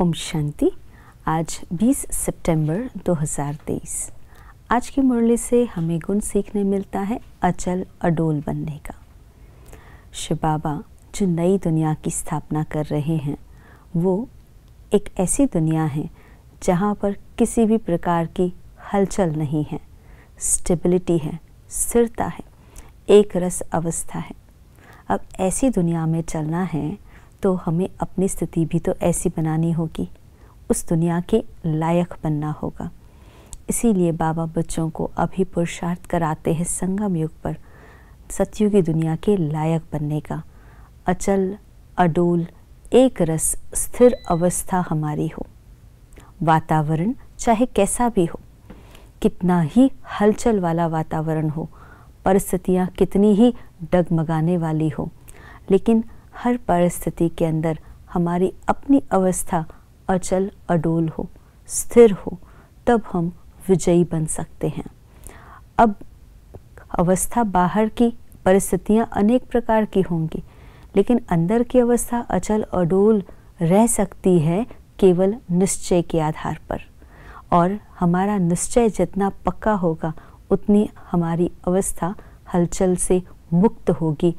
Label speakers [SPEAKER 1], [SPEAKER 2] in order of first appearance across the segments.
[SPEAKER 1] ओम शांति आज 20 सितंबर 2023 आज की मुरली से हमें गुण सीखने मिलता है अचल अडोल बनने का शिव बाबा जो नई दुनिया की स्थापना कर रहे हैं वो एक ऐसी दुनिया है जहाँ पर किसी भी प्रकार की हलचल नहीं है स्टेबिलिटी है स्थिरता है एक रस अवस्था है अब ऐसी दुनिया में चलना है तो हमें अपनी स्थिति भी तो ऐसी बनानी होगी उस दुनिया के लायक बनना होगा इसीलिए बाबा बच्चों को अभी पुरुषार्थ कराते हैं संगम युग पर सतयुगी दुनिया के लायक बनने का अचल अडोल एक रस स्थिर अवस्था हमारी हो वातावरण चाहे कैसा भी हो कितना ही हलचल वाला वातावरण हो परिस्थितियाँ कितनी ही डगमगाने वाली हो लेकिन हर परिस्थिति के अंदर हमारी अपनी अवस्था अचल अडोल हो स्थिर हो तब हम विजयी बन सकते हैं अब अवस्था बाहर की परिस्थितियाँ अनेक प्रकार की होंगी लेकिन अंदर की अवस्था अचल अडोल रह सकती है केवल निश्चय के आधार पर और हमारा निश्चय जितना पक्का होगा उतनी हमारी अवस्था हलचल से मुक्त होगी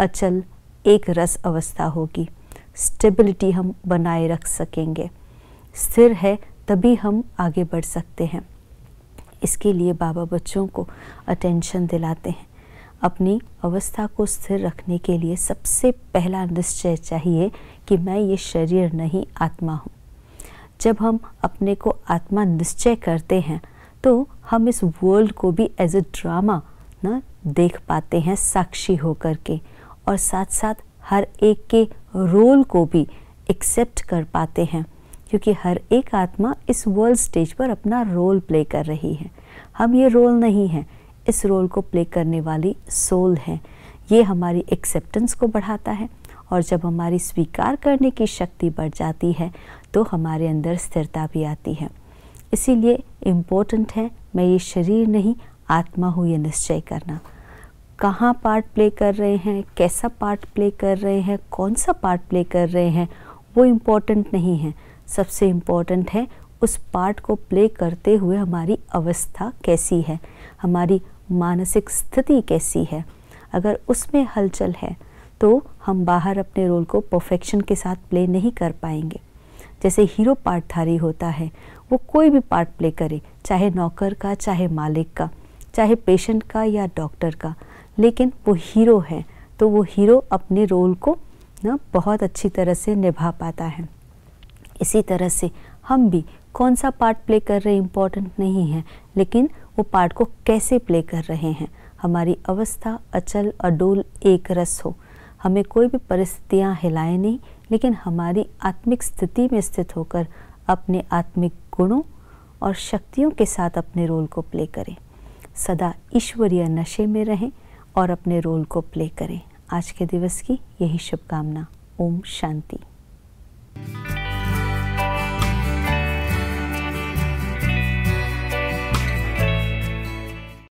[SPEAKER 1] अचल एक रस अवस्था होगी स्टेबिलिटी हम बनाए रख सकेंगे स्थिर है तभी हम आगे बढ़ सकते हैं इसके लिए बाबा बच्चों को अटेंशन दिलाते हैं अपनी अवस्था को स्थिर रखने के लिए सबसे पहला निश्चय चाहिए कि मैं ये शरीर नहीं आत्मा हूँ जब हम अपने को आत्मा निश्चय करते हैं तो हम इस वर्ल्ड को भी एज ए ड्रामा ना देख पाते हैं साक्षी होकर के और साथ साथ हर एक के रोल को भी एक्सेप्ट कर पाते हैं क्योंकि हर एक आत्मा इस वर्ल्ड स्टेज पर अपना रोल प्ले कर रही है हम ये रोल नहीं हैं इस रोल को प्ले करने वाली सोल है ये हमारी एक्सेप्टेंस को बढ़ाता है और जब हमारी स्वीकार करने की शक्ति बढ़ जाती है तो हमारे अंदर स्थिरता भी आती है इसीलिए इम्पोर्टेंट है मैं ये शरीर नहीं आत्मा हूँ ये निश्चय करना कहाँ पार्ट प्ले कर रहे हैं कैसा पार्ट प्ले कर रहे हैं कौन सा पार्ट प्ले कर रहे हैं वो इम्पॉर्टेंट नहीं है सबसे इम्पॉर्टेंट है उस पार्ट को प्ले करते हुए हमारी अवस्था कैसी है हमारी मानसिक स्थिति कैसी है अगर उसमें हलचल है तो हम बाहर अपने रोल को परफेक्शन के साथ प्ले नहीं कर पाएंगे जैसे हीरो पार्टधारी होता है वो कोई भी पार्ट प्ले करे चाहे नौकर का चाहे मालिक का चाहे पेशेंट का या डॉक्टर का लेकिन वो हीरो है तो वो हीरो अपने रोल को ना बहुत अच्छी तरह से निभा पाता है इसी तरह से हम भी कौन सा पार्ट प्ले कर रहे इम्पॉर्टेंट नहीं है लेकिन वो पार्ट को कैसे प्ले कर रहे हैं हमारी अवस्था अचल अडोल एक रस हो हमें कोई भी परिस्थितियाँ हिलाए नहीं लेकिन हमारी आत्मिक स्थिति में स्थित होकर अपने आत्मिक गुणों और शक्तियों के साथ अपने रोल को प्ले करें सदा ईश्वरीय नशे में रहें और अपने रोल को प्ले करें आज के दिवस की यही शुभकामना ओम शांति